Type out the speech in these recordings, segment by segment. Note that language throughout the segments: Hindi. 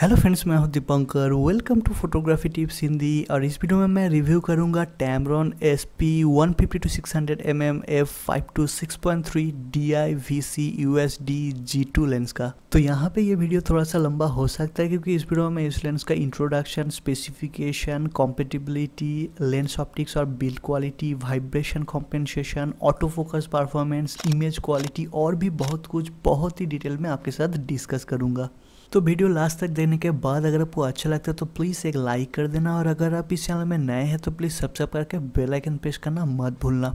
हेलो फ्रेंड्स मैं हूं Deepankar welcome to photography tips Hindi और इस वीडियो में मैं रिव्यू करूंगा Tamron S P one fifty to six hundred M M F five two six point three D I V C U S D G two lens का तो यहाँ पे ये वीडियो थोड़ा सा लंबा हो सकता है क्योंकि इस वीडियो में इस लेंस का introduction specification compatibility lens optics और build quality vibration compensation auto focus performance image quality और भी बहुत कुछ बहुत ही डिटेल में आपके साथ डिस्कस करूँगा तो वीडियो लास्ट तक देने के बाद अगर आपको अच्छा लगता है तो प्लीज़ एक लाइक कर देना और अगर आप इस चैनल में नए हैं तो प्लीज़ सब्सक्राइब करके बेल आइकन प्रेस करना मत भूलना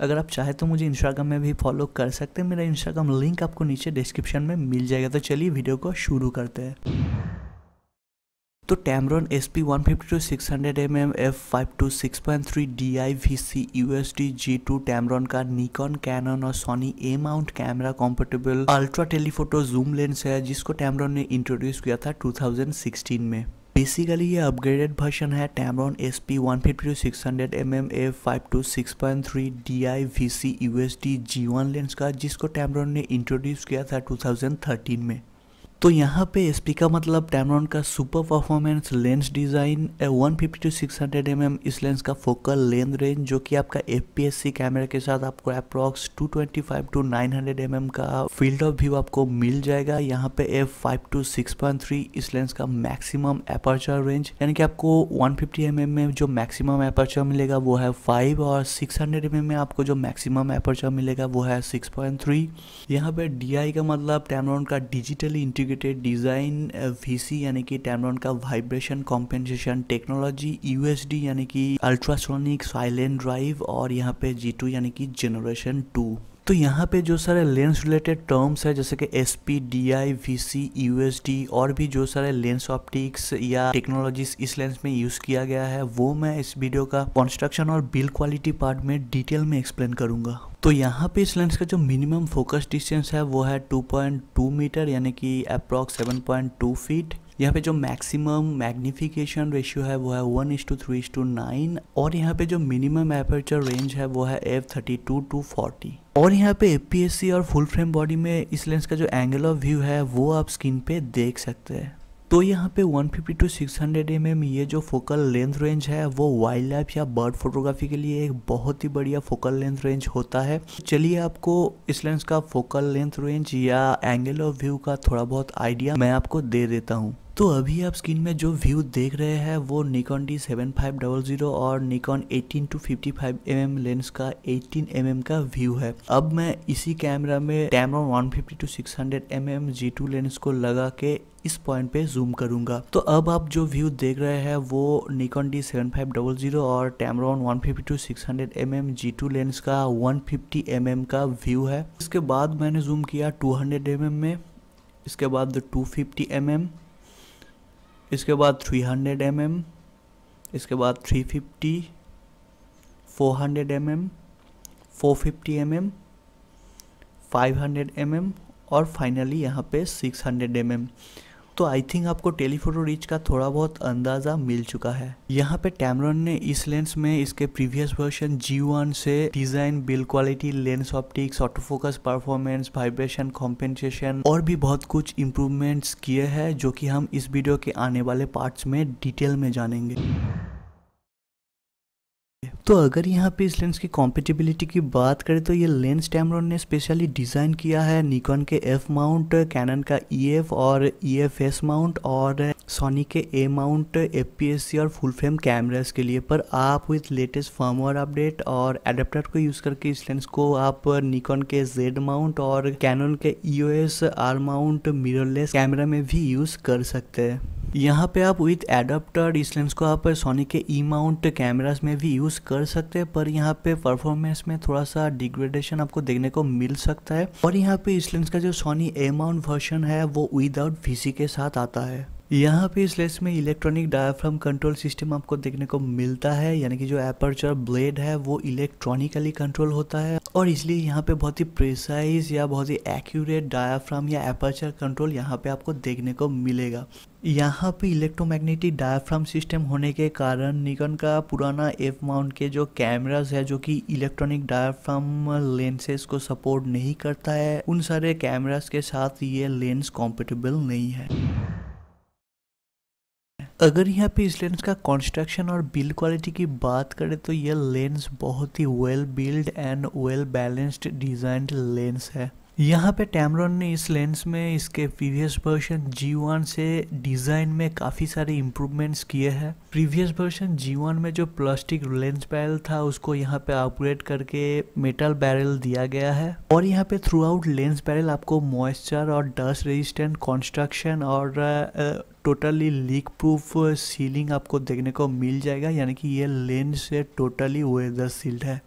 अगर आप चाहे तो मुझे इंस्टाग्राम में भी फॉलो कर सकते हैं मेरा इंस्टाग्राम लिंक आपको नीचे डिस्क्रिप्शन में मिल जाएगा तो चलिए वीडियो को शुरू करते हैं तो Tamron S P one fifty to six hundred M M F five two six point three D I V C U S D G two Tamron का निकॉन कैनन और Sony A mount camera compatible ultra telephoto zoom lens है जिसको टैमरन ने इंट्रोड्यूस किया था टू थाउजेंड सिक्सटीन में बेसिकली ये अपग्रेडेड वर्जन है Tamron S P one fifty to six hundred M M F five two six point three D I V C U S D G one lens का जिसको टैमरॉन ने इंट्रोड्यूस किया था टू थाउजेंड थर्टीन में तो यहाँ पे एस का मतलब टैमरॉन का super performance lens design one fifty to six hundred M M इस लेंस का फोकल लेंथ रेंज जो कि आपका F P S C camera के साथ आपको approx two twenty five two nine hundred M M का फील्ड ऑफ व्यू आपको मिल जाएगा यहाँ पे F five two six point three इस लेंस का मैक्सिमम अपर्चर रेंज यानी कि आपको वन फिफ्टी एम एम में जो मैक्सिमम अपर्चर मिलेगा वो है फाइव और सिक्स हंड्रेड एम एम में आपको जो मैक्सिमम अपर्चर मिलेगा वो है सिक्स पॉइंट थ्री यहाँ पे डी आई का मतलब टैमरॉन का digitally integrate integrated design VC यानी कि टैमरॉन का वाइब्रेशन कॉम्पेंसेशन टेक्नोलॉजी यूएसडी यानी कि अल्ट्रासोनिक साइलेंट ड्राइव और यहाँ पे जी टू यानी कि जनरेशन टू तो यहाँ पे जो सारे लेंस रिलेटेड टर्म्स है जैसे कि S P D I V C U S D और भी जो सारे लेंस ऑप्टिक्स या टेक्नोलॉजीज इस लेंस में यूज़ किया गया है वो मैं इस वीडियो का कंस्ट्रक्शन और बिल्ड क्वालिटी पार्ट में डिटेल में एक्सप्लेन करूंगा तो यहाँ पे इस लेंस का जो मिनिमम फोकस डिस्टेंस है वो है 2.2 मीटर यानी कि अप्रॉक्स 7.2 फीट यहाँ पे जो मैक्सिमम मैग्निफिकेशन रेशियो है वो है one is to three is to nine और यहाँ पे जो मिनिमम एपर्चर रेंज है वो है F thirty two to forty और यहाँ पे एफ और फुल फ्रेम बॉडी में इस लेंस का जो एंगल ऑफ व्यू है वो आप स्क्रीन पे देख सकते हैं तो यहाँ पे 150 टू 600 एम ये जो फोकल लेंथ रेंज है वो वाइल्ड लाइफ या बर्ड फोटोग्राफी के लिए एक बहुत ही बढ़िया फोकल लेंथ रेंज होता है चलिए आपको इस लेंस का फोकल लेंथ रेंज या एंगल ऑफ व्यू का थोड़ा बहुत आइडिया मैं आपको दे देता हूँ तो अभी आप स्क्रीन में जो व्यू देख रहे हैं वो Nikon D seven five double zero और Nikon eighteen to fifty five M M lens का एटीन एम का व्यू है अब मैं इसी कैमरा में camera one fifty to six hundred M M G two lens को लगा के इस पॉइंट पे जूम करूंगा तो अब आप जो व्यू देख रहे हैं वो Nikon D seven five double zero और Tamron one fifty to six hundred M M G two lens का वन फिफ्टी एम एम का व्यू है इसके बाद मैंने जूम किया टू हंड्रेड एम एम में इसके बाद टू फिफ्टी एम एम इसके बाद 300 हंड्रेड mm, इसके बाद 350, 400 fifty four hundred M M four fifty M और फाइनली यहाँ पे 600 हंड्रेड mm. तो आई थिंक आपको टेलीफोटो रीच का थोड़ा बहुत अंदाज़ा मिल चुका है यहाँ पे टैमरन ने इस लेंस में इसके प्रीवियस वर्जन G1 से design build quality lens optics autofocus performance vibration compensation और भी बहुत कुछ इम्प्रूवमेंट्स किए हैं जो कि हम इस वीडियो के आने वाले पार्ट्स में डिटेल में जानेंगे तो अगर यहाँ पे इस लेंस की कॉम्पेटिबिलिटी की बात करें तो ये लेंस टैमरॉन ने स्पेशली डिज़ाइन किया है निकॉन के एफ माउंट कैनन का ई e एफ और ई एफ एस माउंट और सोनी के A mount F P S C और फुल फ्रेम कैमरास के लिए पर आप विथ लेटेस्ट फर्मवेयर अपडेट और एडेप्टर को यूज़ करके इस लेंस को आप निकॉन के जेड माउंट और कैनन के E O S R mount mirrorless camera में भी यूज़ कर सकते हैं यहाँ पे आप विथ एडाप्टर इस लेंस को आप सोनी के ई माउंट कैमराज में भी यूज़ कर सकते हैं पर यहाँ पे परफॉर्मेंस में थोड़ा सा डिग्रेडेशन आपको देखने को मिल सकता है और यहाँ पे इस लेंस का जो सोनी ए माउंट वर्शन है वो विदाउट फीसी के साथ आता है यहाँ पे इस लेंस में इलेक्ट्रॉनिक डायफ्राम कंट्रोल सिस्टम आपको देखने को मिलता है यानी कि जो एपर्चर ब्लेड है वो इलेक्ट्रॉनिकली कंट्रोल होता है और इसलिए यहाँ पे बहुत ही प्रिसाइज या बहुत ही एक्यूरेट डायफ्राम या एपर्चर कंट्रोल यहाँ पे आपको देखने को मिलेगा यहाँ पे इलेक्ट्रोमैग्नेटिक डायफ्राम सिस्टम होने के कारण निकन का पुराना एफ माउंट के जो कैमराज है जो कि इलेक्ट्रॉनिक डायफ्राम लेंसेज को सपोर्ट नहीं करता है उन सारे कैमराज के साथ ये लेंस कॉम्पेटेबल नहीं है अगर यहाँ पे इस लेंस का कंस्ट्रक्शन और बिल्ड क्वालिटी की बात करें तो यह लेंस बहुत ही well build and well balanced designed lens है यहाँ पे टैमरॉन ने इस लेंस में इसके प्रीवियस वर्जन जी वन से डिज़ाइन में काफ़ी सारे इम्प्रूवमेंट्स किए हैं प्रीवियस वर्जन जी वन में जो प्लास्टिक लेंस बैरल था उसको यहाँ पे अपग्रेड करके मेटल बैरल दिया गया है और यहाँ पे थ्रू आउट लेंस बैरल आपको मॉइस्चर और डस्ट रेजिस्टेंट कंस्ट्रक्शन और टोटली लीक प्रूफ सीलिंग आपको देखने को मिल जाएगा यानी कि ये लेंस से टोटली वेदर सील्ड है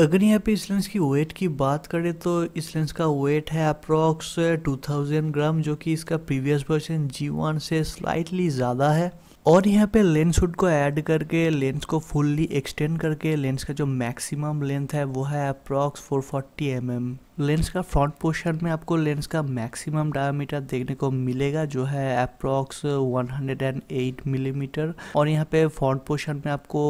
अगर यहाँ पे इस लेंस की वेट की बात करें तो इस लेंस का वेट है अप्रॉक्स 2000 ग्राम जो कि इसका प्रीवियस वर्जन G1 से स्लाइटली ज़्यादा है और यहाँ पे लेंस हुड को ऐड करके लेंस को फुल्ली एक्सटेंड करके लेंस का जो मैक्सिमम लेंथ है वो है अप्रॉक्स 440 फोर्टी mm. लेंस का फ्रंट पोर्शन में आपको लेंस का मैक्सिमम डायमीटर देखने को मिलेगा जो है अप्रॉक्स 108 मिलीमीटर mm. और यहाँ पे फ्रंट पोर्शन में आपको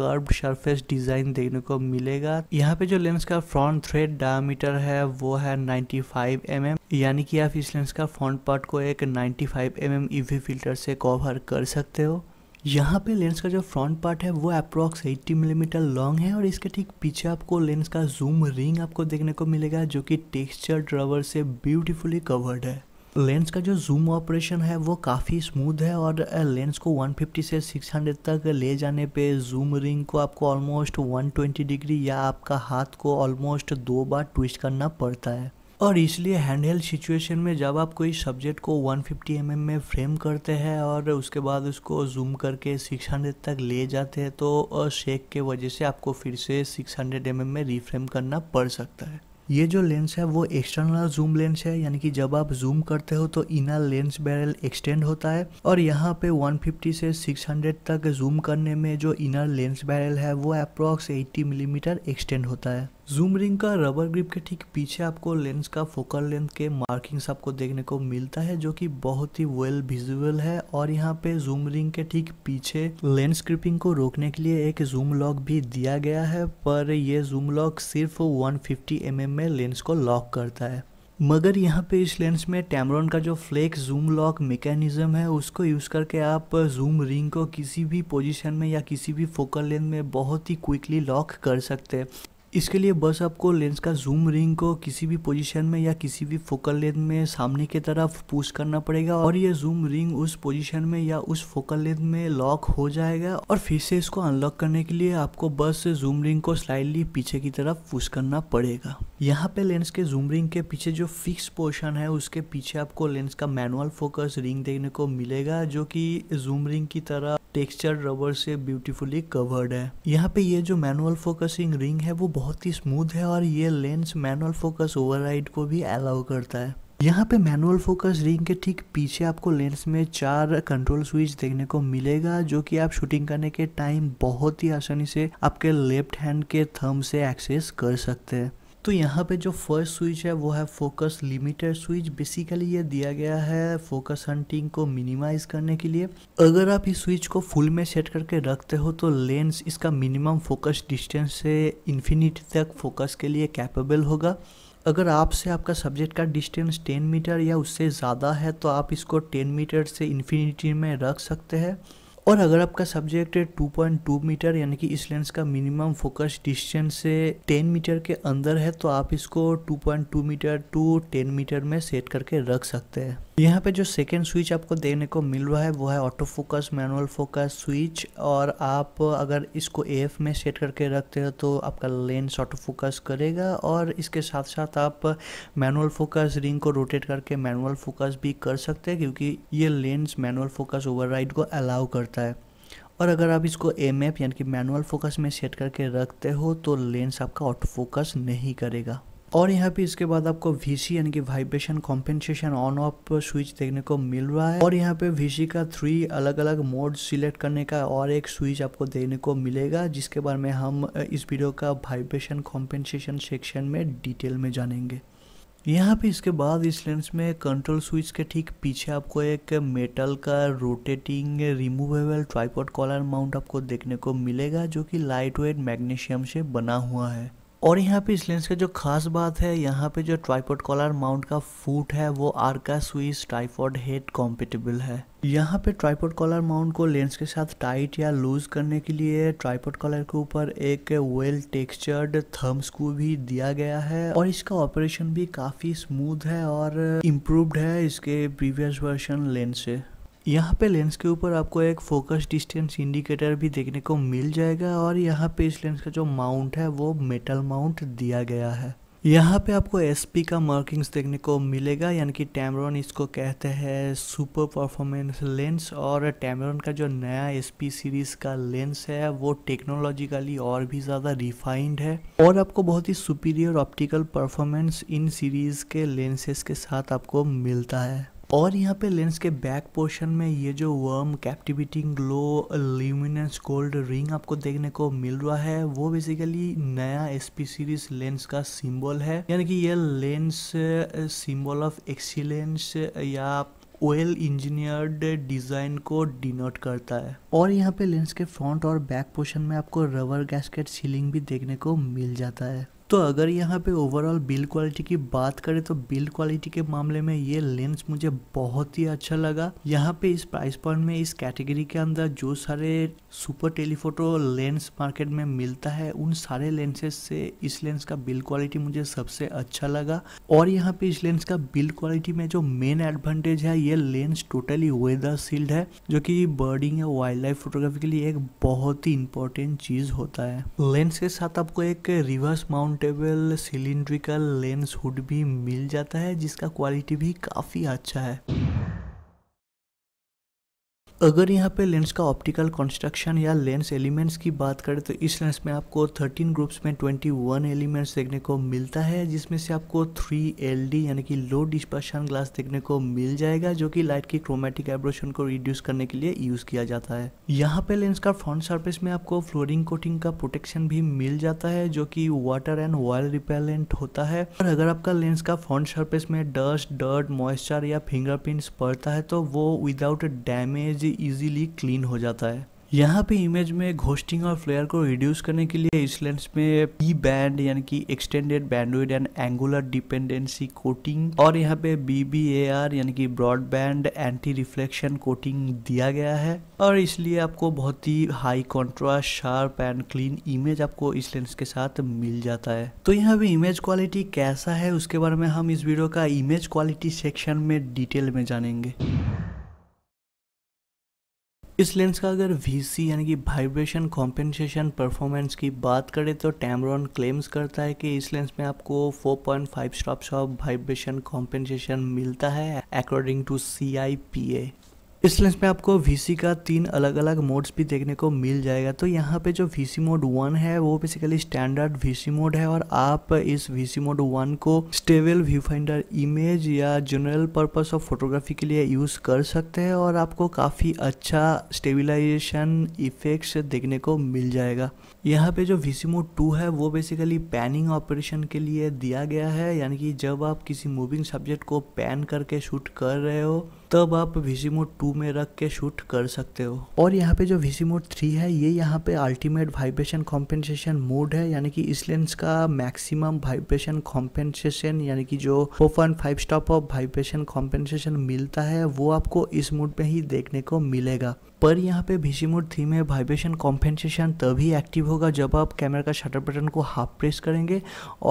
कर्व सरफेस डिजाइन देखने को मिलेगा यहाँ पे जो लेंस का फ्रंट थ्रेड डायमीटर है वो है 95 फाइव mm. यानी कि आप इस लेंस का फ्रंट पार्ट को एक 95 five mm EV e filter से कवर कर सकते हो यहाँ पे लेंस का जो फ्रंट पार्ट है वो अप्रॉक्स 80 मिलीमीटर mm लॉन्ग है और इसके ठीक पीछे आपको लेंस का जूम रिंग आपको देखने को मिलेगा जो कि टेक्सचर ड्रवर से ब्यूटीफुली कवर्ड है लेंस का जो जूम ऑपरेशन है वो काफ़ी स्मूथ है और लेंस को 150 से 600 तक ले जाने पे जूम रिंग को आपको ऑलमोस्ट 120 डिग्री या आपका हाथ को ऑलमोस्ट दो बार ट्विस्ट करना पड़ता है और इसलिए हैंड हेल्ड सिचुएशन में जब आप कोई सब्जेक्ट को 150 फिफ्टी mm में फ्रेम करते हैं और उसके बाद उसको जूम करके 600 तक ले जाते हैं तो शेक के वजह से आपको फिर से 600 हंड्रेड mm में रीफ्रेम करना पड़ सकता है ये जो लेंस है वो एक्सटर्नल जूम लेंस है यानी कि जब आप जूम करते हो तो इनर लेंस बैरल एक्सटेंड होता है और यहाँ पे 150 से 600 तक जूम करने में जो इनर लेंस बैरल है वो अप्रॉक्स 80 मिलीमीटर mm एक्सटेंड होता है जूम रिंग का रबर ग्रिप के ठीक पीछे आपको लेंस का फोकल लेंथ के मार्किंग्स आपको देखने को मिलता है जो कि बहुत ही वेल विजुअल है और यहाँ पे जूम रिंग के ठीक पीछे लेंस क्रिपिंग को रोकने के लिए एक जूम लॉक भी दिया गया है पर यह जूम लॉक सिर्फ 150 फिफ्टी mm में लेंस को लॉक करता है मगर यहाँ पे इस लेंस में टैमरॉन का जो फ्लेक जूम लॉक मेकेनिज़्म है उसको यूज़ करके आप जूम रिंग को किसी भी पोजीशन में या किसी भी फोकल लेंथ में बहुत ही क्विकली लॉक कर सकते हैं इसके लिए बस आपको लेंस का जूम रिंग को किसी भी पोजीशन में या किसी भी फोकल लेंथ में सामने की तरफ पुश करना पड़ेगा और ये जूम रिंग उस पोजीशन में या उस फोकल लेंथ में लॉक हो जाएगा और फिर से इसको अनलॉक करने के लिए आपको बस जूम रिंग को स्लाइडली पीछे की तरफ पुश करना पड़ेगा यहाँ पे लेंस के जूम रिंग के पीछे जो फिक्स पोर्शन है उसके पीछे आपको लेंस का मैनुअल फोकस रिंग देखने को मिलेगा जो कि जूम रिंग की तरह टेक्सचर रबर से ब्यूटीफुली कवर्ड है यहाँ पे ये जो मैनुअल फोकसिंग रिंग है वो बहुत ही स्मूथ है और ये लेंस मैनुअल फोकस ओवरराइड को भी अलाउ करता है यहाँ पे मैनुअल फोकस रिंग के ठीक पीछे आपको लेंस में चार कंट्रोल स्विच देखने को मिलेगा जो कि आप शूटिंग करने के टाइम बहुत ही आसानी से आपके लेफ्ट हैंड के थम से एक्सेस कर सकते हैं तो यहाँ पे जो फर्स्ट स्विच है वो है फोकस लिमिटेड स्विच बेसिकली ये दिया गया है फोकस हंटिंग को मिनिमाइज करने के लिए अगर आप इस स्विच को फुल में सेट करके रखते हो तो लेंस इसका मिनिमम फोकस डिस्टेंस से इन्फिनिट तक फोकस के लिए कैपेबल होगा अगर आपसे आपका सब्जेक्ट का डिस्टेंस 10 मीटर या उससे ज़्यादा है तो आप इसको 10 मीटर से इन्फिनिटी में रख सकते हैं और अगर आपका सब्जेक्ट 2.2 मीटर यानी कि इस लेंस का मिनिमम फोकस डिस्टेंस से 10 मीटर के अंदर है तो आप इसको 2.2 मीटर टू 10 मीटर में सेट करके रख सकते हैं यहाँ पे जो सेकेंड स्विच आपको देखने को मिल रहा है वो है auto focus manual focus switch और आप अगर इसको ए में सेट करके रखते हो तो आपका लेंस ऑटो फोकस करेगा और इसके साथ साथ आप मैनुअल फोकस रिंग को रोटेट करके मैनुअल फोकस भी कर सकते हैं क्योंकि ये लेंस मैनुअल फोकस ओवरराइड को अलाउ करता है और अगर आप इसको एम एफ यानी कि मैनुअल फोकस में सेट करके रखते हो तो लेंस आपका ऑटो फोकस नहीं करेगा और यहाँ पे इसके बाद आपको वीसी यानी कि vibration compensation on off switch देखने को मिल रहा है और यहाँ पे वीसी का थ्री अलग अलग मोड सिलेक्ट करने का और एक स्विच आपको देखने को मिलेगा जिसके बारे में हम इस वीडियो का वाइब्रेशन कॉम्पेंसेशन सेक्शन में डिटेल में जानेंगे यहाँ पे इसके बाद इस लेंस में कंट्रोल स्विच के ठीक पीछे आपको एक मेटल का rotating removable tripod collar mount आपको देखने को मिलेगा जो कि लाइट वेट मैग्नीशियम से बना हुआ है और यहाँ पे इस लेंस का जो खास बात है यहाँ पे जो ट्राईपोड कॉलर माउंट का फूट है वो Arca Swiss tripod head compatible है यहाँ पे ट्राईपोड कॉलर माउंट को लेंस के साथ टाइट या लूज करने के लिए ट्राईपोड कॉलर के ऊपर एक वेल टेक्सचर्ड थर्म स्क्रू भी दिया गया है और इसका ऑपरेशन भी काफ़ी स्मूथ है और इम्प्रूव्ड है इसके प्रीवियस वर्जन लेंस से यहाँ पे लेंस के ऊपर आपको एक फोकस डिस्टेंस इंडिकेटर भी देखने को मिल जाएगा और यहाँ पे इस लेंस का जो माउंट है वो मेटल माउंट दिया गया है यहाँ पे आपको एस पी का मार्किंग्स देखने को मिलेगा यानी कि टैमरॉन इसको कहते हैं सुपर परफॉर्मेंस लेंस और टैमरॉन का जो नया एस पी सीरीज़ का लेंस है वो टेक्नोलॉजिकली और भी ज़्यादा रिफाइंड है और आपको बहुत ही सुपीरियर ऑप्टिकल परफॉर्मेंस इन सीरीज़ के लेंसेज के साथ आपको मिलता है और यहाँ पे लेंस के बैक पोर्शन में ये जो warm captivating glow luminance gold ring आपको देखने को मिल रहा है वो बेसिकली नया एसपी सीरीज लेंस का सिंबल है यानी कि ये लेंस सिंबल ऑफ एक्सीलेंस या वेल इंजीनियर्ड डिज़ाइन को डिनोट करता है और यहाँ पे लेंस के फ्रंट और बैक पोर्शन में आपको रबर गैसकेट सीलिंग भी देखने को मिल जाता है तो अगर यहाँ पे ओवरऑल बिल्ड क्वालिटी की बात करें तो बिल्ड क्वालिटी के मामले में ये लेंस मुझे बहुत ही अच्छा लगा यहाँ पे इस प्राइस पॉइंट में इस कैटेगरी के अंदर जो सारे सुपर टेलीफोटो लेंस मार्केट में मिलता है उन सारे लेंसेज से इस लेंस का बिल्ड क्वालिटी मुझे सबसे अच्छा लगा और यहाँ पे इस लेंस का बिल्ड क्वालिटी में जो मेन एडवांटेज है ये लेंस टोटली वेदर सील्ड है जो कि बर्डिंग या वाइल्ड लाइफ फोटोग्राफी के लिए एक बहुत ही इंपॉर्टेंट चीज होता है लेंस के साथ आपको एक reverse mount suitable cylindrical lens hood भी मिल जाता है जिसका क्वालिटी भी काफ़ी अच्छा है अगर यहाँ पे लेंस का ऑप्टिकल कंस्ट्रक्शन या लेंस एलिमेंट्स की बात करें तो इस लेंस में आपको 13 ग्रुप्स में 21 एलिमेंट्स देखने को मिलता है जिसमें से आपको 3 एल यानी कि लो डिस्पर्शन ग्लास देखने को मिल जाएगा जो कि लाइट की क्रोमेटिक एब्रोशन को रिड्यूस करने के लिए यूज़ किया जाता है यहाँ पे लेंस का फ्रंट सर्फेस में आपको फ्लोरिंग कोटिंग का प्रोटेक्शन भी मिल जाता है जो की वाटर एंड वॉयल रिपेलेंट होता है और अगर आपका लेंस का फ्रंट सर्फेस में डस्ट डर्ट मॉइस्चर या फिंगरप्रिंट पड़ता है तो वो विदाउट डैमेज ये इजीली क्लीन हो जाता है यहाँ पे इमेज में घोस्टिंग और फ्लेयर को रिड्यूस करने के लिए इस लेंस में बी बैंड यानी कि extended bandwidth and angular dependency coating और यहाँ पे बीबीएआर यानी कि ब्रॉडबैंड एंटी रिफ्लेक्शन कोटिंग दिया गया है और इसलिए आपको बहुत ही high contrast sharp and clean image आपको इस लेंस के साथ मिल जाता है तो यहाँ पे इमेज क्वालिटी कैसा है उसके बारे में हम इस वीडियो का इमेज क्वालिटी सेक्शन में डिटेल में जानेंगे इस लेंस का अगर वी यानी कि वाइब्रेशन कॉम्पेंसेशन परफॉर्मेंस की बात करें तो टैमरॉन क्लेम्स करता है कि इस लेंस में आपको 4.5 point five stops of vibration compensation मिलता है according to C I P A इस लेंस में आपको वी का तीन अलग अलग मोड्स भी देखने को मिल जाएगा तो यहाँ पे जो वी मोड वन है वो बेसिकली स्टैंडर्ड वी मोड है और आप इस वी मोड वन को स्टेबल व्यू फाइंडर इमेज या जनरल पर्पस ऑफ फोटोग्राफी के लिए यूज़ कर सकते हैं और आपको काफ़ी अच्छा स्टेबिलाईजेशन इफेक्ट्स देखने को मिल जाएगा यहाँ पे जो वी मोड टू है वो बेसिकली पैनिंग ऑपरेशन के लिए दिया गया है यानी कि जब आप किसी मूविंग सब्जेक्ट को पैन करके शूट कर रहे हो तब आप वीसी मोड टू में रख के शूट कर सकते हो और यहाँ पे जो वीसी मोड थ्री है ये यहाँ पे अल्टीमेट वाइब्रेशन कॉम्पेंसेशन मोड है यानी कि इस लेंस का मैक्सिमम वाइब्रेशन कॉम्पेंसेशन यानी कि जो four point five stop of vibration compensation मिलता है वो आपको इस मोड में ही देखने को मिलेगा पर यहाँ पे भीसी मोड थ्री में वाइब्रेशन कॉम्पेंसेशन तभी एक्टिव होगा जब आप कैमरा का शटर बटन को हाफ प्रेस करेंगे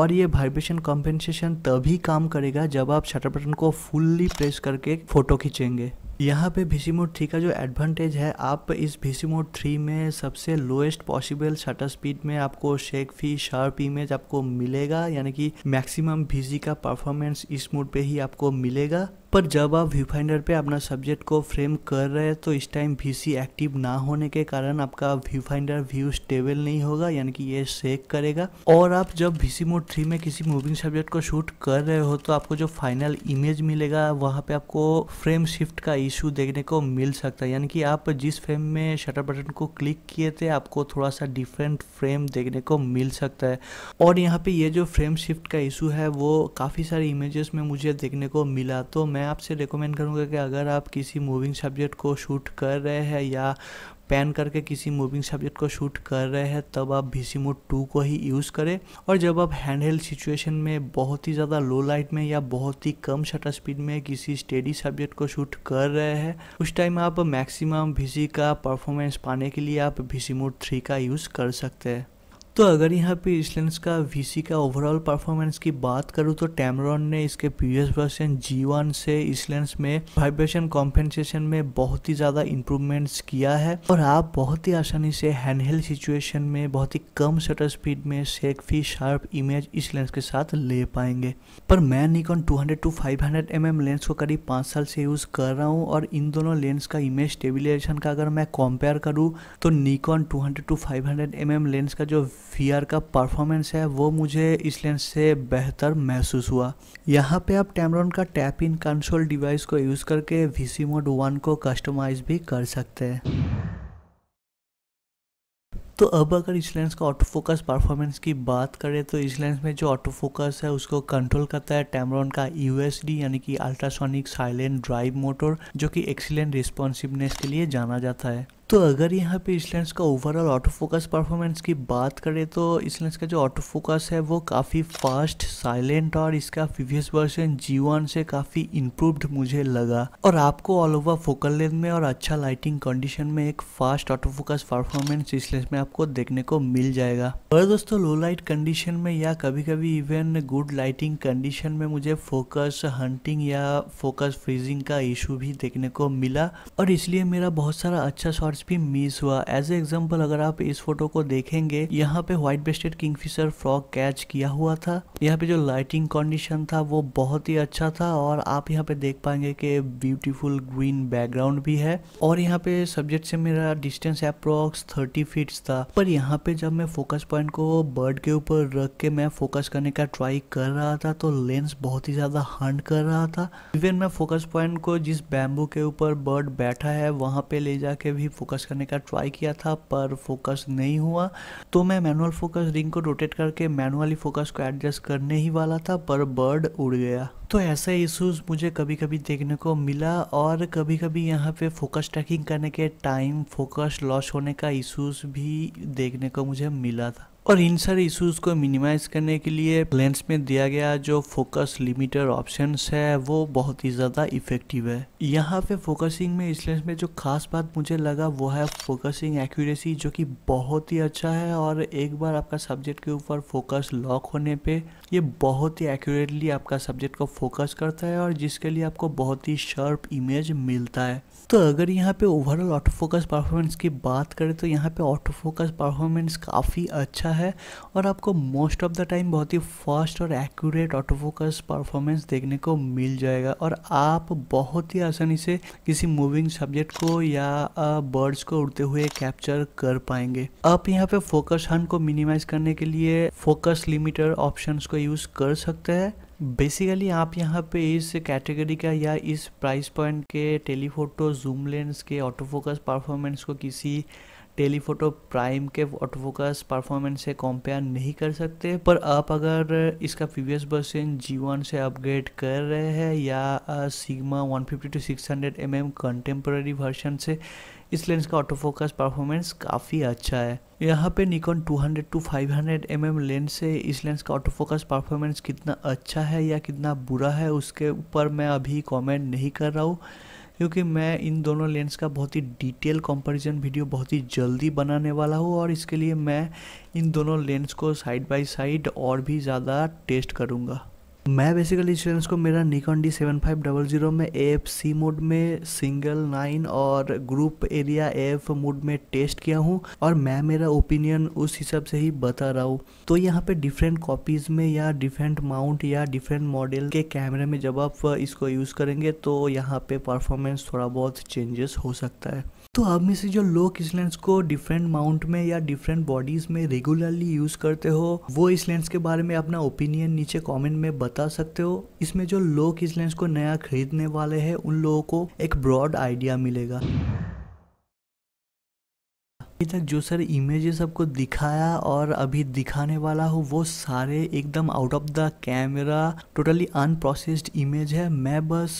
और ये वाइब्रेशन कॉम्पेंसेशन तभी काम करेगा जब आप शटर बटन को फुल्ली प्रेस करके फ़ोटो खींचेंगे यहाँ पे भी सी मोड थ्री का जो एडवांटेज है आप इस भी सी मोड थ्री में सबसे लोएस्ट पॉसिबल शटर स्पीड में आपको शेक फी शार्प इमेज आपको मिलेगा यानी कि मैक्सिमम भीसी का परफॉर्मेंस इस मोड पे ही आपको मिलेगा पर जब आप व्यू फाइंडर पर अपना सब्जेक्ट को फ्रेम कर रहे हैं तो इस टाइम वी एक्टिव ना होने के कारण आपका व्यू फाइंडर व्यू स्टेबल नहीं होगा यानी कि ये सेक करेगा और आप जब वी मोड थ्री में किसी मूविंग सब्जेक्ट को शूट कर रहे हो तो आपको जो फाइनल इमेज मिलेगा वहाँ पे आपको फ्रेम शिफ्ट का इशू देखने को मिल सकता है यानी कि आप जिस फ्रेम में शटर बटन को क्लिक किए थे आपको थोड़ा सा डिफरेंट फ्रेम देखने को मिल सकता है और यहाँ पे ये जो फ्रेम शिफ्ट का इशू है वो काफ़ी सारे इमेजेस में मुझे देखने को मिला तो मैं मैं आपसे रिकमेंड करूँगा कि अगर आप किसी मूविंग सब्जेक्ट को शूट कर रहे हैं या पैन करके किसी मूविंग सब्जेक्ट को शूट कर रहे हैं तब आप वी सी मोड टू को ही यूज़ करें और जब आप हैंड हेल्ड सिचुएशन में बहुत ही ज़्यादा लो लाइट में या बहुत ही कम शटर स्पीड में किसी स्टेडी सब्जेक्ट को शूट कर रहे हैं उस टाइम आप मैक्सिमम वी का परफॉर्मेंस पाने के लिए आप वी सी मोड थ्री का यूज़ कर सकते हैं तो अगर यहाँ पे लेंस का वी का ओवरऑल परफॉर्मेंस की बात करूँ तो टैमरॉन ने इसके प्रीवियस वर्सन जी वन से लेंस में वाइब्रेशन कॉम्पेंसेशन में बहुत ही ज़्यादा इम्प्रूवमेंट्स किया है और आप बहुत ही आसानी से हैंडहेल सिचुएशन में बहुत ही कम शटर स्पीड में सेक फी शार्प इमेज इस लेंस के साथ ले पाएंगे पर मैं Nikon two to five hundred mm lens को करीब पाँच साल से यूज़ कर रहा हूँ और इन दोनों लेंस का इमेज स्टेबिलाइजेशन का अगर मैं कंपेयर करूँ तो Nikon two to five hundred lens का जो फीआर का परफॉर्मेंस है वो मुझे इस लेंस से बेहतर महसूस हुआ यहाँ पे आप टैमरॉन का टैप इन कंसोल डिवाइस को यूज़ करके वी मोड वन को कस्टमाइज भी कर सकते हैं तो अब अगर इस लेंस का ऑटो फोकस परफॉर्मेंस की बात करें तो इस लेंस में जो ऑटो फोकस है उसको कंट्रोल करता है टैमरॉन का यू यानी कि अल्ट्रासोनिक साइलेंट ड्राइव मोटर जो कि एक्सीलेंट रिस्पॉन्सिवनेस के लिए जाना जाता है तो अगर यहाँ पे इस लेंस का ओवरऑल ऑटो फोकस परफॉर्मेंस की बात करें तो इस लेंस का जो ऑटो फोकस है वो काफ़ी फास्ट साइलेंट और इसका प्रीवियस वर्जन जी से काफ़ी इम्प्रूव्ड मुझे लगा और आपको ऑल ओवर फोकल लेंथ में और अच्छा लाइटिंग कंडीशन में एक फास्ट ऑटो फोकस परफॉर्मेंस इस लेंस में आपको देखने को मिल जाएगा और दोस्तों लो लाइट कंडीशन में या कभी कभी इवन गुड लाइटिंग कंडीशन में मुझे फोकस हंटिंग या फोकस फ्रीजिंग का इशू भी देखने को मिला और इसलिए मेरा बहुत सारा अच्छा शॉर्ट्स भी मिस हुआ एज ए एग्जाम्पल अगर आप इस फोटो को देखेंगे यहाँ पे white breasted kingfisher frog catch किया हुआ था यहाँ पे जो लाइटिंग कंडीशन था वो बहुत ही अच्छा था और आप यहाँ पे देख पाएंगे कि ब्यूटीफुल ग्रीन बैकग्राउंड भी है और यहाँ पे सब्जेक्ट से मेरा डिस्टेंस अप्रोक्स थर्टी फीट था पर यहाँ पे जब मैं फोकस पॉइंट को बर्ड के ऊपर रख के मैं फोकस करने का ट्राई कर रहा था तो लेंस बहुत ही ज़्यादा हंड कर रहा था इवन मैं फोकस पॉइंट को जिस बैम्बू के ऊपर बर्ड बैठा है वहां पे ले जाके भी फोकस करने का ट्राई किया था पर फोकस नहीं हुआ तो मैं मैनुअल फोकस रिंग को रोटेट करके मैनुअली फोकस को एडजस्ट करने ही वाला था पर बर्ड उड़ गया तो ऐसे इश्यूज मुझे कभी कभी देखने को मिला और कभी कभी यहाँ पे फोकस ट्रैकिंग करने के टाइम फोकस लॉस होने का इश्यूज भी देखने को मुझे मिला था और इन सारे इश्यूज को मिनिमाइज करने के लिए लेंस में दिया गया जो फोकस लिमिटर ऑप्शंस है वो बहुत ही ज़्यादा इफेक्टिव है यहाँ पे फोकसिंग में इस लेंस में जो खास बात मुझे लगा वो है फोकसिंग एक्यूरेसी जो कि बहुत ही अच्छा है और एक बार आपका सब्जेक्ट के ऊपर फोकस लॉक होने पे ये बहुत ही एक्यूरेटली आपका सब्जेक्ट को फोकस करता है और जिसके लिए आपको बहुत ही शार्प इमेज मिलता है तो अगर यहाँ पे ओवरऑल ऑटो फोकस परफॉर्मेंस की बात करें तो यहाँ पे ऑटो फोकस परफॉर्मेंस काफ़ी अच्छा है और आपको मोस्ट ऑफ द टाइम बहुत ही फास्ट और एक्यूरेट ऑटोफोकस परफॉर्मेंस देखने को मिल जाएगा और आप बहुत ही आसानी से किसी मूविंग सब्जेक्ट को या बर्ड्स को उड़ते हुए कैप्चर कर पाएंगे आप यहाँ पे फोकस हन को मिनिमाइज करने के लिए फोकस लिमिटर ऑप्शन को यूज़ कर सकते हैं बेसिकली आप यहाँ पे इस कैटेगरी का या इस प्राइस पॉइंट के टेलीफोटो जूम लेंस के ऑटोफोकस परफॉर्मेंस को किसी टेलीफोटो प्राइम के ऑटोफोकस परफॉर्मेंस से कंपेयर नहीं कर सकते पर आप अगर इसका प्रीवियस वर्जन जी वन से अपग्रेड कर रहे हैं या Sigma 150 to six hundred M M contemporary version से इस लेंस का ऑटोफोकस परफॉर्मेंस काफ़ी अच्छा है यहाँ पे Nikon 200 to 500 hundred M lens से इस लेंस का ऑटोफोकस परफॉर्मेंस कितना अच्छा है या कितना बुरा है उसके ऊपर मैं अभी कमेंट नहीं कर रहा हूँ क्योंकि मैं इन दोनों लेंस का बहुत ही डिटेल कंपैरिजन वीडियो बहुत ही जल्दी बनाने वाला हूँ और इसके लिए मैं इन दोनों लेंस को साइड बाय साइड और भी ज़्यादा टेस्ट करूँगा मैं बेसिकली इंश्योरेंस को मेरा Nikon D seven five double zero में एफ सी मोड में सिंगल नाइन और ग्रुप एरिया एफ मोड में टेस्ट किया हूँ और मैं मेरा ओपिनियन उस हिसाब से ही बता रहा हूँ तो यहाँ पे डिफरेंट कॉपीज़ में या डिफरेंट माउंट या डिफरेंट मॉडल के कैमरे में जब आप इसको यूज़ करेंगे तो यहाँ पे परफॉर्मेंस थोड़ा बहुत चेंजेस हो सकता है तो आप में से जो लोग इस लेंस को डिफरेंट माउंट में या डिफरेंट बॉडीज में रेगुलरली यूज करते हो वो इस लेंस के बारे में अपना ओपिनियन नीचे कमेंट में बता सकते हो इसमें जो लोग इस लेंस को नया खरीदने वाले हैं उन लोगों को एक ब्रॉड आइडिया मिलेगा अभी तक जो सर इमेजेस आपको दिखाया और अभी दिखाने वाला हूँ वो सारे एकदम out of the camera totally unprocessed image है मैं बस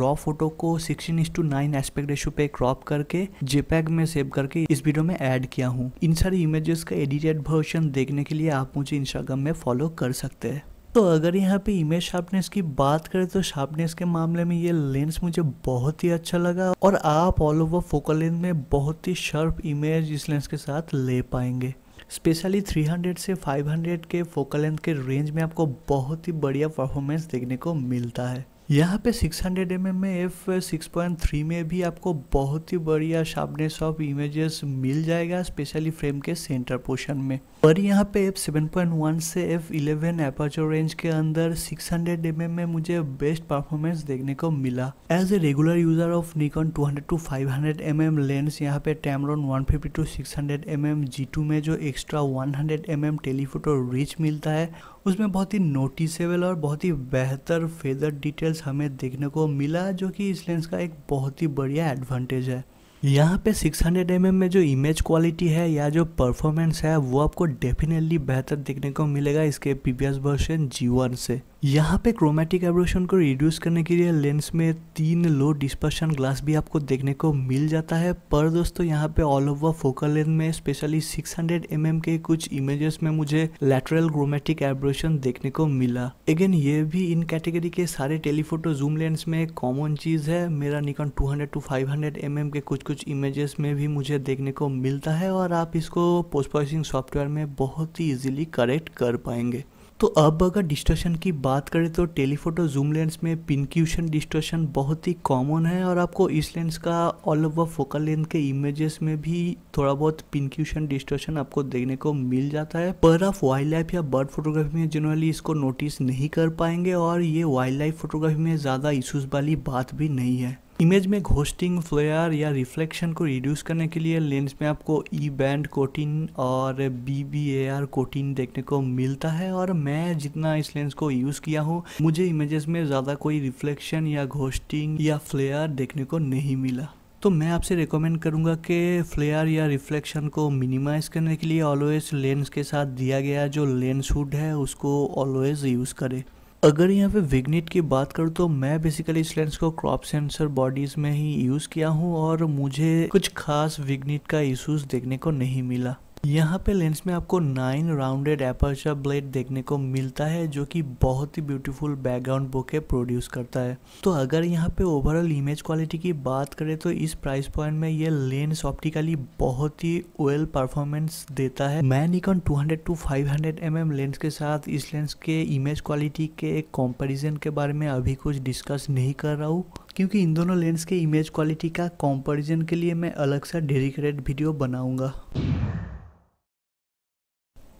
रॉ फोटो को sixteen is to nine aspect ratio पे क्रॉप करके जेपैग में सेव करके इस वीडियो में ऐड किया हूँ इन सारी इमेजेस का एडिटेड वर्जन देखने के लिए आप मुझे इंस्टाग्राम में फॉलो कर सकते हैं तो अगर यहाँ पे इमेज शार्पनेस की बात करें तो शार्पनेस के मामले में ये लेंस मुझे बहुत ही अच्छा लगा और आप ऑल ओवर फोकल लेंथ में बहुत ही शार्प इमेज इस लेंस के साथ ले पाएंगे स्पेशली 300 से 500 के फोकल लेंथ के रेंज में आपको बहुत ही बढ़िया परफॉर्मेंस देखने को मिलता है यहाँ पे 600 हंड्रेड mm में एफ 6.3 में भी आपको बहुत ही बढ़िया शार्पनेस ऑफ इमेजेस मिल जाएगा स्पेशली फ्रेम के सेंटर पोर्शन में पर यहाँ पे एफ वन से एफ इलेवन एपाचो रेंज के अंदर सिक्स हंड्रेड एम में मुझे बेस्ट परफॉर्मेंस देखने को मिला as a regular user of Nikon two hundred to five hundred M M lens यहाँ पे Tamron fifty to six hundred M M G two में जो extra one hundred M M telephoto reach मिलता है उसमें बहुत ही नोटिसेबल और बहुत ही बेहतर फेदर डिटेल्स हमें देखने को मिला जो कि इस लेंस का एक बहुत ही बढ़िया एडवांटेज है यहाँ पे 600 हंड्रेड mm में जो इमेज क्वालिटी है या जो परफॉर्मेंस है वो आपको डेफिनेटली बेहतर देखने को मिलेगा इसके प्रीवियस वर्जन जी वन से यहाँ पे क्रोमेटिक एब्रोशन को रिड्यूस करने के लिए लेंस में तीन लो डिस्पर्शन ग्लास भी आपको देखने को मिल जाता है पर दोस्तों यहाँ पे ऑल ओवर फोकल लेंथ में स्पेशली 600 हंड्रेड mm के कुछ इमेजेस में मुझे लेटरल क्रोमेटिक एब्रोशन देखने को मिला अगेन ये भी इन कैटेगरी के सारे टेलीफोटो जूम लेंस में कॉमन चीज़ है मेरा Nikon two to five hundred mm के कुछ कुछ इमेजेस में भी मुझे देखने को मिलता है और आप इसको पोस्ट प्रोसेसिंग सॉफ्टवेयर में बहुत ही ईजिली करेक्ट कर पाएंगे तो अब अगर डिस्टोशन की बात करें तो टेलीफोटो जूम लेंस में पिनक्यूशन डिस्टोशन बहुत ही कॉमन है और आपको इस लेंस का ऑल ओवर फोकल लेंथ के इमेजेस में भी थोड़ा बहुत पिनक्यूशन डिस्टोशन आपको देखने को मिल जाता है पर आप वाइल्ड लाइफ या बर्ड फोटोग्राफी में जनरली इसको नोटिस नहीं कर पाएंगे और ये वाइल्ड लाइफ फोटोग्राफी में ज़्यादा इशूज़ वाली बात भी नहीं है इमेज में घोस्टिंग फ्लेयर या रिफ्लेक्शन को रिड्यूस करने के लिए लेंस में आपको ई बैंड कोटिन और B B A R coating देखने को मिलता है और मैं जितना इस लेंस को यूज़ किया हूँ मुझे इमेजेस में ज़्यादा कोई रिफ्लेक्शन या घोस्टिंग या फ्लेयर देखने को नहीं मिला तो मैं आपसे रिकमेंड करूंगा कि फ्लेयर या रिफ्लेक्शन को मिनिमाइज करने के लिए ऑलवेज लेंस के साथ दिया गया जो लेंस हुड है उसको ऑलवेज यूज़ करें अगर यहाँ पे विगनेट की बात करूँ तो मैं बेसिकली इस लेंस को क्रॉप सेंसर बॉडीज़ में ही यूज़ किया हूँ और मुझे कुछ खास विगनेट का इश्यूज देखने को नहीं मिला यहाँ पे लेंस में आपको नाइन राउंडेड एपर्चर ब्लेड देखने को मिलता है जो कि बहुत ही ब्यूटीफुल बैकग्राउंड बुके प्रोड्यूस करता है तो अगर यहाँ पे ओवरऑल इमेज क्वालिटी की बात करें तो इस प्राइस पॉइंट में ये लेंस ऑप्टिकली बहुत ही वेल परफॉर्मेंस देता है मैं Nikon 200 to M mm lens के साथ इस लेंस के इमेज क्वालिटी के एक कॉम्पेरिजन के बारे में अभी कुछ डिस्कस नहीं कर रहा हूँ क्योंकि इन दोनों लेंस के इमेज क्वालिटी का कॉम्पेरिजन के लिए मैं अलग सा डेडिकेटेड वीडियो बनाऊंगा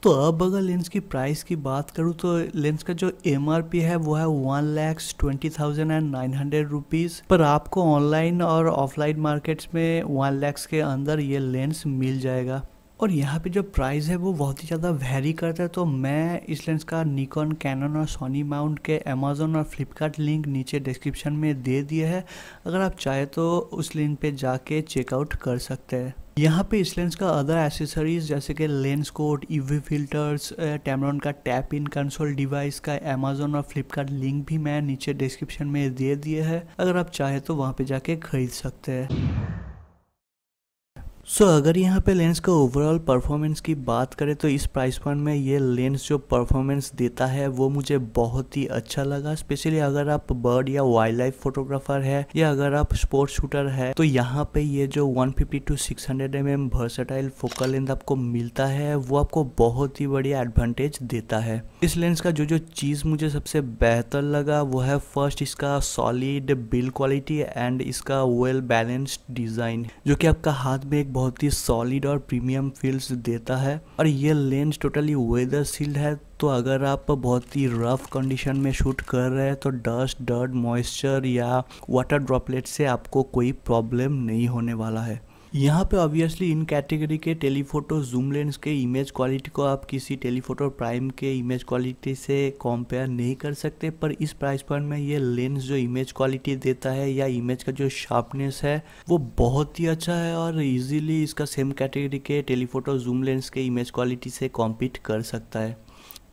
तो अब अगर लेंस की प्राइस की बात करूँ तो लेंस का जो एम है वो है one lakhs twenty thousand and nine hundred rupees पर आपको ऑनलाइन और ऑफलाइन मार्केट्स में वन लैक्स के अंदर ये लेंस मिल जाएगा और यहाँ पे जो प्राइस है वो बहुत ही ज़्यादा वेरी करता है तो मैं इस लेंस का निकॉन कैनन और सोनी माउंट के अमेजोन और फ्लिपकार्ट लिंक नीचे डिस्क्रिप्शन में दे दिए है अगर आप चाहे तो उस लिंक पे जाके चेकआउट कर सकते हैं यहाँ पे इस लेंस का अदर एसेसरीज जैसे कि lens coat UV filters Tamron का टैप इन कंसोल डिवाइस का अमेजोन और फ्लिपकार्ट लिंक भी मैं नीचे डिस्क्रिप्शन में दे दिए है अगर आप चाहे तो वहाँ पर जाके खरीद सकते हैं सो so, अगर यहाँ पे लेंस का ओवरऑल परफॉर्मेंस की बात करें तो इस प्राइस पॉइंट में ये लेंस जो परफॉर्मेंस देता है वो मुझे बहुत ही अच्छा लगा स्पेशली अगर आप बर्ड या वाइल्ड लाइफ फोटोग्राफर है या अगर आप स्पोर्ट्स शूटर है तो यहाँ पे ये जो 150 fifty to six hundred M M versatile focal length आपको मिलता है वो आपको बहुत ही बढ़िया एडवांटेज देता है इस लेंस का जो जो चीज़ मुझे सबसे बेहतर लगा वो है फर्स्ट इसका सॉलिड बिल्ड क्वालिटी एंड इसका वेल बैलेंस्ड डिज़ाइन जो कि आपका हाथ में एक बहुत ही सॉलिड और प्रीमियम फील्स देता है और ये लेंस टोटली वेदर सील्ड है तो अगर आप बहुत ही रफ कंडीशन में शूट कर रहे हैं तो डस्ट डर्ट मॉइस्चर या वाटर ड्रॉपलेट से आपको कोई प्रॉब्लम नहीं होने वाला है यहाँ पे ऑब्वियसली इन कैटेगरी के टेलीफोटो जूम लेंस के इमेज क्वालिटी को आप किसी टेलीफोटो प्राइम के इमेज क्वालिटी से कंपेयर नहीं कर सकते पर इस प्राइस पॉइंट में ये लेंस जो इमेज क्वालिटी देता है या इमेज का जो शार्पनेस है वो बहुत ही अच्छा है और इजीली इसका सेम कैटेगरी के टेलीफोटो जूम लेंस के इमेज क्वालिटी से कॉम्पीट कर सकता है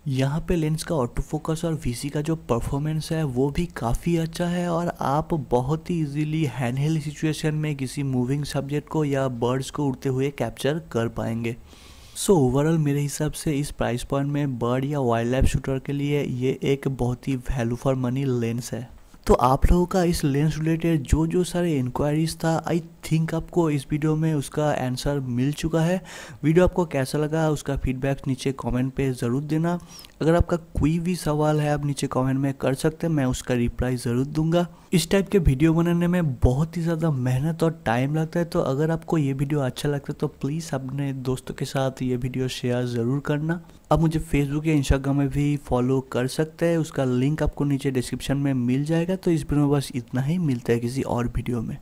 यहाँ पे लेंस का ऑटो फोकस और वीसी का जो परफॉर्मेंस है वो भी काफ़ी अच्छा है और आप बहुत ही इजीली हैंडहेल्ड सिचुएशन में किसी मूविंग सब्जेक्ट को या बर्ड्स को उड़ते हुए कैप्चर कर पाएंगे सो so, ओवरऑल मेरे हिसाब से इस प्राइस पॉइंट में बर्ड या वाइल्ड लाइफ शूटर के लिए ये एक बहुत ही वैल्यू फॉर मनी लेंस है तो आप लोगों का इस लेंस रिलेटेड जो जो सारे इंक्वायरीज था आई थिंक आपको इस वीडियो में उसका आंसर मिल चुका है वीडियो आपको कैसा लगा उसका फीडबैक नीचे कमेंट पे ज़रूर देना अगर आपका कोई भी सवाल है आप नीचे कमेंट में कर सकते हैं मैं उसका रिप्लाई ज़रूर दूंगा इस टाइप के वीडियो बनाने में बहुत ही ज़्यादा मेहनत और टाइम लगता है तो अगर आपको ये वीडियो अच्छा लगता है तो प्लीज़ अपने दोस्तों के साथ ये वीडियो शेयर ज़रूर करना आप मुझे फेसबुक या इंस्टाग्राम में भी फॉलो कर सकते हैं उसका लिंक आपको नीचे डिस्क्रिप्शन में मिल जाएगा तो इस वीडियो में बस इतना ही मिलता है किसी और वीडियो में